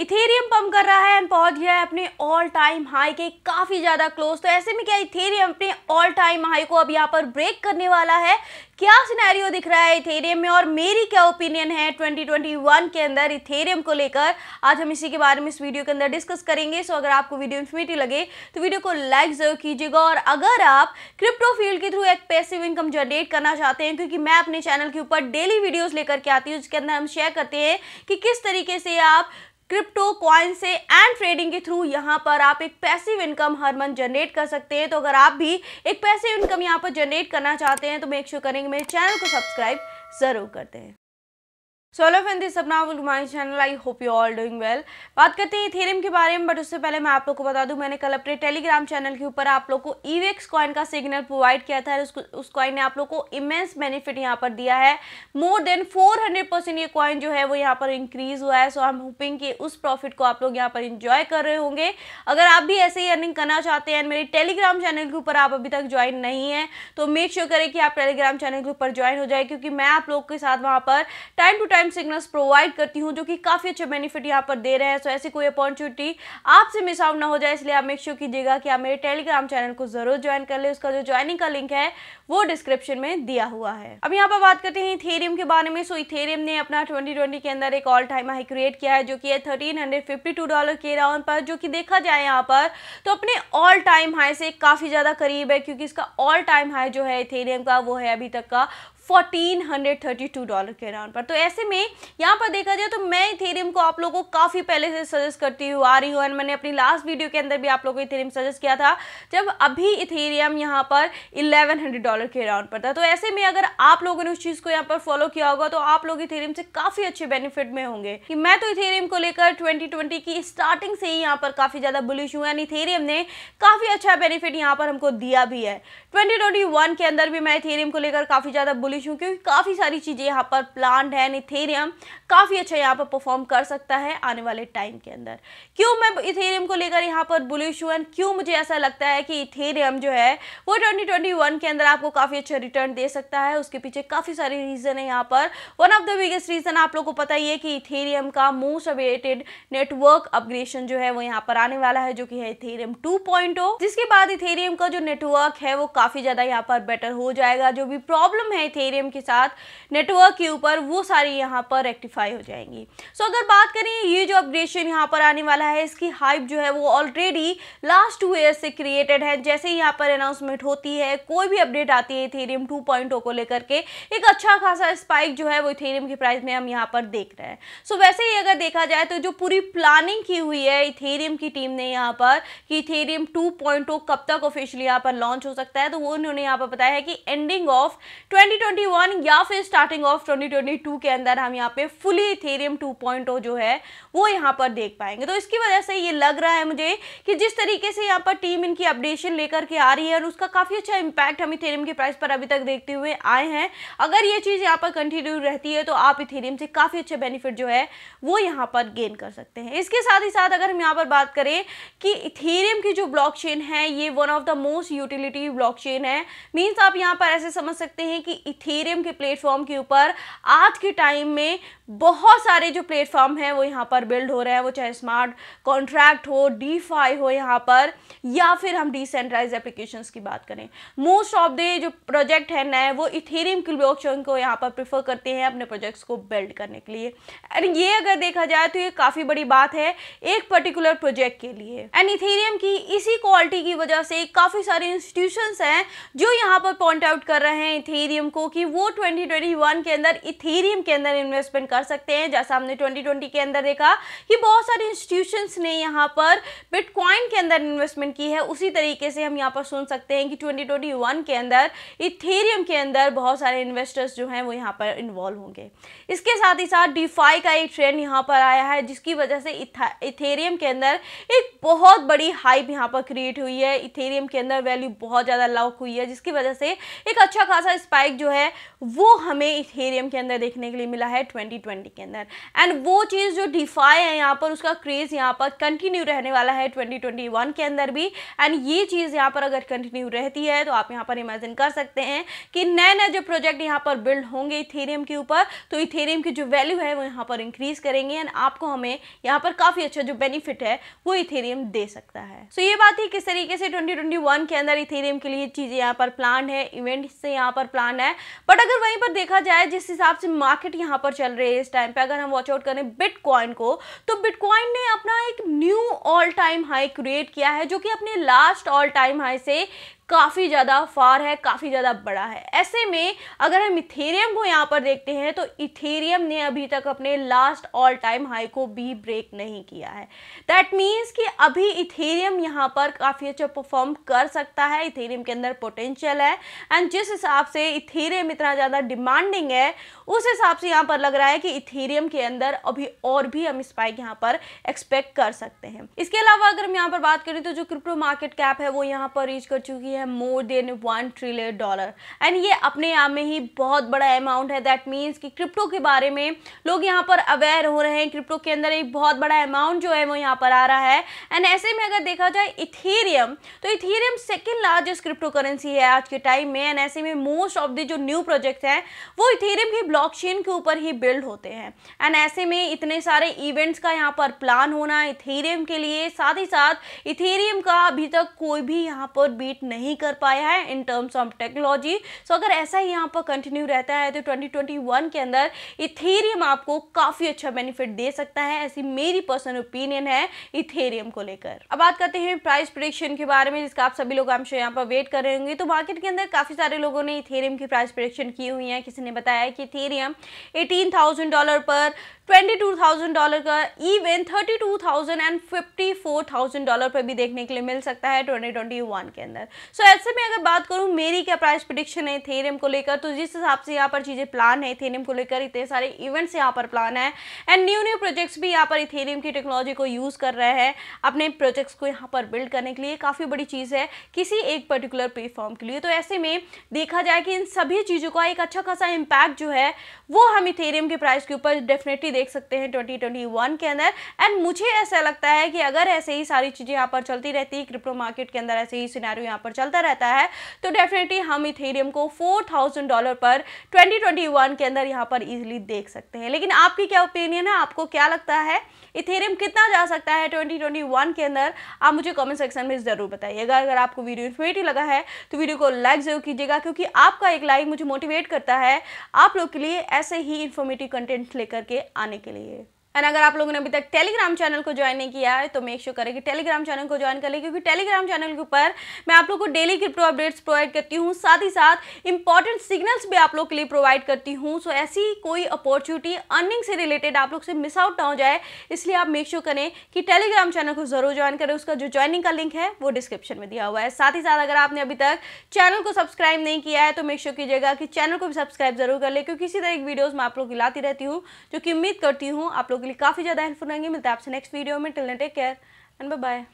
Ethereum pump कर रहा है एंड पहुंच गया है अपने ऑल टाइम हाई के काफ़ी ज़्यादा क्लोज तो ऐसे में क्या इथेरियम अपने ऑल टाइम हाई को अब यहाँ पर ब्रेक करने वाला है क्या सिनेरियो दिख रहा है इथेरियम में और मेरी क्या ओपिनियन है 2021 के अंदर इथेरियम को लेकर आज हम इसी के बारे में इस वीडियो के अंदर डिस्कस करेंगे सो अगर आपको वीडियो इन्फॉर्मेटिव लगे तो वीडियो को लाइक जरूर कीजिएगा और अगर आप क्रिप्टो फील्ड के थ्रू एक पैसिव इनकम जनरेट करना चाहते हैं क्योंकि मैं अपने चैनल के ऊपर डेली वीडियोज़ लेकर के आती हूँ जिसके अंदर हम शेयर करते हैं कि किस तरीके से आप क्रिप्टो कॉइन से एंड ट्रेडिंग के थ्रू यहाँ पर आप एक पैसिव इनकम हर मंथ जनरेट कर सकते हैं तो अगर आप भी एक पैसिव इनकम यहाँ पर जनरेट करना चाहते हैं तो मेक श्योर करेंगे मेरे चैनल को सब्सक्राइब ज़रूर करते हैं सो हेलो फ्रेंड दिस अपना my channel I hope you all doing well बात करते हैं थीरम के बारे में बट उससे पहले मैं आप लोग को बता दूं मैंने कल अपने टेलीग्राम चैनल के ऊपर आप लोग को ईवेक्स कॉइन का सिग्नल प्रोवाइड किया था उस, उस कॉइन ने आप लोग को इमेंस बेनिफिट यहाँ पर दिया है मोर देन 400 परसेंट ये कॉइन जो है वो यहाँ पर इंक्रीज हुआ है सो आई एम होपिंग कि उस प्रॉफिट को आप लोग यहाँ पर इंजॉय कर रहे होंगे अगर आप भी ऐसे ही अर्निंग करना चाहते हैं मेरे टेलीग्राम चैनल के ऊपर आप अभी तक ज्वाइन नहीं है तो मेक श्योर करें कि आप टेलीग्राम चैनल के ऊपर ज्वाइन हो जाए क्योंकि मैं आप लोग के साथ वहाँ पर time to time different signals provide करती हूँ जो कि काफ़ी अच्छे बेनिफिट यहाँ पर दे रहे हैं सो ऐसी कोई अपॉर्चुनिटी आपसे मिस आउट ना हो जाए इसलिए आप मेक श्योर कीजिएगा कि आप मेरे टेलीग्राम चैनल को जरूर ज्वाइन कर ले उसका जो ज्वाइनिंग का लिंक है वो डिस्क्रिप्शन में दिया हुआ है अब यहाँ पर बात करते हैं इथेरियम के बारे में सो इथेरियम ने अपना ट्वेंटी के अंदर एक ऑल टाइम हाई क्रिएट किया है जो कि है थर्टीन डॉलर के राउंड पर जो कि देखा जाए यहाँ पर तो अपने ऑल टाइम हाई से काफ़ी ज़्यादा करीब है क्योंकि इसका ऑल टाइम हाई जो है इथेरियम का वो है अभी तक का 1432 डॉलर के अराउंड पर तो ऐसे में यहाँ पर देखा जाए तो मैं इथेरियम को आप लोगों को काफ़ी पहले से सजेस्ट करती हूँ आ रही हूँ एंड मैंने अपनी लास्ट वीडियो के अंदर भी आप लोगों को इथेरियम सजेस्ट किया था जब अभी इथेरियम यहाँ पर 1100 डॉलर के अराउंड पर था तो ऐसे में अगर आप लोगों ने उस चीज़ को यहाँ पर फॉलो किया होगा तो आप लोग इथेरियम से काफ़ी अच्छे बेनिफिट में होंगे कि मैं तो इथेरियम को लेकर ट्वेंटी की स्टार्टिंग से ही यहाँ पर काफ़ी ज़्यादा बुलिश हूँ एंड इथेरियम ने काफ़ी अच्छा बेनिफिट यहाँ पर हमको दिया भी है ट्वेंटी के अंदर भी मैं इथेरियम को लेकर काफ़ी ज़्यादा बुलिश बुलिश हूँ क्योंकि काफ़ी सारी चीज़ें यहाँ पर प्लान है इथेरियम काफ़ी अच्छा यहाँ पर परफॉर्म कर सकता है आने वाले टाइम के अंदर क्यों मैं इथेरियम को लेकर यहाँ पर बुलिश हूँ एंड क्यों मुझे ऐसा लगता है कि इथेरियम जो है वो ट्वेंटी के अंदर आपको काफ़ी अच्छा रिटर्न दे सकता है उसके पीछे काफ़ी सारे रीज़न है यहाँ पर one of the biggest reason आप लोग को पता ही है कि इथेरियम का मोस्ट अवेटेड नेटवर्क अपग्रेशन जो है वो यहाँ पर आने वाला है जो कि है इथेरियम टू oh। जिसके बाद इथेरियम का जो नेटवर्क है वो काफ़ी ज़्यादा यहाँ पर बेटर हो जाएगा जो भी प्रॉब्लम है इथेरियम एरियम के साथ नेटवर्क के ऊपर वो सारी यहाँ पर रेक्टिफाई हो जाएंगी सो अगर बात करें ये जो अपग्रेडेशन यहाँ पर आने वाला है इसकी हाइप जो है वो ऑलरेडी लास्ट टू ईयर से क्रिएटेड है जैसे ही यहाँ पर अनाउंसमेंट होती है कोई भी अपडेट आती है इथेरियम टू oh को लेकर के एक अच्छा खासा स्पाइक जो है वो इथेरियम के प्राइस में हम यहाँ पर देख रहे हैं सो so, वैसे ही अगर देखा जाए तो जो पूरी प्लानिंग की हुई है इथेरियम की टीम ने यहाँ पर कि इथेरियम 2.0 कब तक ऑफिशियली यहाँ पर लॉन्च हो सकता है तो वो उन्होंने यहाँ पर बताया है कि एंडिंग ऑफ 2021 या फिर स्टार्टिंग ऑफ 2022 के अंदर हम यहाँ पे फुली इथेरियम 2.0 जो है वो यहाँ पर देख पाएंगे तो इसकी वजह से ये लग रहा है मुझे कि जिस तरीके से यहाँ पर टीम इनकी अपडेशन लेकर के आ रही है और उसका काफ़ी अच्छा इम्पैक्ट हम इथेरियम के प्राइस पर अभी तक देखते हुए आए हैं अगर ये चीज़ यहाँ पर कंटिन्यू रहती है तो आप इथेरियम से काफ़ी अच्छे बेनिफिट जो है वो यहाँ पर गेन कर सकते हैं इसके साथ ही साथ अगर हम यहाँ पर बात करें कि इथेरियम की जो ब्लॉक है ये one of the most utility block है मीन्स आप यहाँ पर ऐसे समझ सकते हैं कि इथेरियम के प्लेटफॉर्म के ऊपर आज के टाइम में बहुत सारे जो प्लेटफॉर्म हैं वो यहाँ पर बिल्ड हो रहे हैं वो चाहे स्मार्ट कॉन्ट्रैक्ट हो डी हो यहाँ पर या फिर हम डिसेंट्राइज एप्लीकेशन की बात करें मोस्ट ऑफ द जो प्रोजेक्ट है नए वो इथेरियम के ब्लॉकचेन को यहाँ पर प्रिफर करते हैं अपने प्रोजेक्ट्स को बिल्ड करने के लिए एंड ये अगर देखा जाए तो ये काफ़ी बड़ी बात है एक पर्टिकुलर प्रोजेक्ट के लिए एंड इथेरियम की इसी क्वालिटी की वजह से काफ़ी सारे इंस्टीट्यूशन हैं जो यहाँ पर पॉइंट आउट कर रहे हैं इथेरियम को कि वो 2021 के अंदर इथेरियम के अंदर इन्वेस्टमेंट कर सकते हैं जैसा हमने 2020 के अंदर देखा कि बहुत सारे इंस्टीट्यूशंस ने यहाँ पर बिटकॉइन के अंदर इन्वेस्टमेंट की है उसी तरीके से हम यहाँ पर सुन सकते हैं कि 2021 के अंदर इथेरियम के अंदर बहुत सारे इन्वेस्टर्स जो हैं वो यहाँ पर इन्वॉल्व होंगे इसके साथ ही साथ डिफाई का एक ट्रेंड यहाँ पर आया है जिसकी वजह से इथेरियम के अंदर एक बहुत बड़ी हाइप यहाँ पर क्रिएट हुई है इथेरियम के अंदर वैल्यू बहुत ज़्यादा लॉक हुई है जिसकी वजह से एक अच्छा खासा स्पाइक जो है है वो हमें इथेरियम के अंदर देखने के लिए मिला है 2020 के अंदर एंड वो चीज़ जो डिफाई है यहाँ पर उसका क्रेज़ यहाँ पर कंटिन्यू रहने वाला है 2021 के अंदर भी एंड ये चीज़ यहाँ पर अगर कंटिन्यू रहती है तो आप यहाँ पर इमेजिन कर सकते हैं कि नए नए जो प्रोजेक्ट यहाँ पर बिल्ड होंगे इथेरियम के ऊपर तो इथेरियम की जो वैल्यू है वो यहाँ पर इंक्रीज़ करेंगे एंड आपको हमें यहाँ पर काफ़ी अच्छा जो बेनिफिट है वो इथेरियम दे सकता है सो so ये बात ही किस तरीके से ट्वेंटी के अंदर इथेरियम के लिए चीज़ें यहाँ पर प्लान है इवेंट्स से यहाँ पर प्लान है बट अगर वहीं पर देखा जाए जिस हिसाब से मार्केट यहाँ पर चल रही है इस टाइम पे अगर हम वॉचआउट करें बिटकॉइन को तो बिटकॉइन ने अपना एक new all time high create किया है जो कि अपने लास्ट ऑल टाइम हाई से काफ़ी ज़्यादा फार है काफ़ी ज़्यादा बड़ा है ऐसे में अगर हम इथेरियम को यहाँ पर देखते हैं तो इथेरियम ने अभी तक अपने लास्ट ऑल टाइम हाई को भी ब्रेक नहीं किया है दैट मीन्स कि अभी इथेरियम यहाँ पर काफ़ी अच्छा परफॉर्म कर सकता है इथेरियम के अंदर पोटेंशियल है एंड जिस हिसाब से इथेरियम इतना ज़्यादा डिमांडिंग है उस हिसाब से यहाँ पर लग रहा है कि इथेरियम के अंदर अभी और भी हम स्पाइक यहाँ पर एक्सपेक्ट कर सकते हैं इसके अलावा अगर हम यहाँ पर बात करें तो जो क्रिप्टो मार्केट कैप है वो यहाँ पर रीच कर चुकी है है more than one trillion dollar and ये अपने आप में ही बहुत बड़ा अमाउंट है दैट मीन्स कि क्रिप्टो के बारे में लोग यहाँ पर अवेयर हो रहे हैं क्रिप्टो के अंदर एक बहुत बड़ा अमाउंट जो है वो यहाँ पर आ रहा है एंड ऐसे में अगर देखा जाए इथेरियम तो Ethereum second largest crypto currency है आज के टाइम में एंड ऐसे में मोस्ट ऑफ द जो न्यू प्रोजेक्ट हैं वो इथेरियम की ब्लॉकचेन के ऊपर ही बिल्ड होते हैं एंड ऐसे में इतने सारे इवेंट्स का यहाँ पर प्लान होना इथेरियम के लिए साथ ही साथ इथेरियम का अभी तक कोई भी यहाँ पर बीट नहीं नहीं कर पाया है in terms of technology so अगर ऐसा ही यहाँ पर कंटिन्यू रहता है तो 2021 के अंदर इथेरियम आपको काफ़ी अच्छा बेनिफिट दे सकता है ऐसी मेरी पर्सनल ओपिनियन है इथेरियम को लेकर अब बात करते हैं प्राइस प्रिडिक्शन के बारे में जिसका आप सभी लोग आम यहाँ पर वेट कर रहे होंगे तो मार्केट के अंदर काफ़ी सारे लोगों ने इथेरियम की प्राइस प्रिडिक्शन की हुई है किसी ने बताया कि इथेरियम एटीन डॉलर पर ट्वेंटी टू थाउजेंड डॉलर का even thirty two thousand and fifty four thousand dollar पर भी देखने के लिए मिल सकता है ट्वेंटी ट्वेंटी वन के अंदर सो so, ऐसे में अगर बात करूँ मेरी क्या प्राइस प्रिडिक्शन है थेरियम को लेकर तो जिस हिसाब से यहाँ पर चीज़ें प्लान है थेरियम को लेकर इतने सारे इवेंट्स यहाँ पर प्लान है एंड न्यू न्यू प्रोजेक्ट्स भी यहाँ पर इथेरियम की टेक्नोलॉजी को यूज़ कर रहे हैं अपने प्रोजेक्ट्स को यहाँ पर बिल्ड करने के लिए काफ़ी बड़ी चीज़ है किसी एक पर्टिकुलर प्लेटफॉर्म के लिए तो ऐसे में देखा जाए कि इन सभी चीज़ों का एक अच्छा खासा इम्पैक्ट जो है वो हम इथेरियम के प्राइस के ऊपर डेफिनेटली देख सकते हैं ट्वेंटी के अंदर एंड मुझे ऐसा लगता है कि अगर ऐसे ही सारी चीज़ें यहाँ पर चलती रहती क्रिप्टो मार्केट के अंदर ऐसे ही सिनारियो यहाँ पर चल चलता रहता है तो डेफिनेटली हम इथेरियम को फोर थाउजेंड डॉलर पर ट्वेंटी ट्वेंटी वन के अंदर यहाँ पर ईजिली देख सकते हैं लेकिन आपकी क्या ओपिनियन है आपको क्या लगता है इथेरियम कितना जा सकता है ट्वेंटी ट्वेंटी वन के अंदर आप मुझे कमेंट सेक्शन में ज़रूर बताइएगा अगर आपको वीडियो इन्फॉर्मेटिव लगा है तो वीडियो को लाइक जरूर कीजिएगा क्योंकि आपका एक लाइक मुझे मोटिवेट करता है आप लोग के लिए ऐसे ही इन्फॉर्मेटिव कंटेंट लेकर के आने के लिए एंड अगर आप लोगों ने अभी तक टेलीग्राम चैनल को ज्वाइन नहीं किया है तो मेक श्योर करें कि टेलीग्राम चैनल को ज्वाइन कर लें क्योंकि टेलीग्राम चैनल के ऊपर मैं आप लोग को डेली क्रिप्टो अपडेट्स प्रोवाइड करती हूँ साथ ही साथ इंपॉर्टेंट सिग्नल्स भी आप लोग के लिए प्रोवाइड करती हूँ सो ऐसी कोई अपॉर्चुनिटी अर्निंग से रिलेटेड आप लोग से मिस आउट ना हो जाए इसलिए आप मेक श्योर करें कि टेलीग्राम चैनल को जरूर ज्वाइन करें उसका जो ज्वाइनिंग का लिंक है वो डिस्क्रिप्शन में दिया हुआ है साथ ही साथ अगर आपने अभी तक चैनल को सब्सक्राइब नहीं किया है तो मेक श्योर कीजिएगा कि चैनल को भी सब्सक्राइब जरूर कर लें क्योंकि इसी तरह की वीडियोज़ मैं आप लोग की लाती रहती हूँ जो कि उम्मीद करती हूँ आप लोग लोगों के लिए काफ़ी ज़्यादा हेल्पफुल रहेंगे मिलते हैं आपसे नेक्स्ट वीडियो में till then take care and bye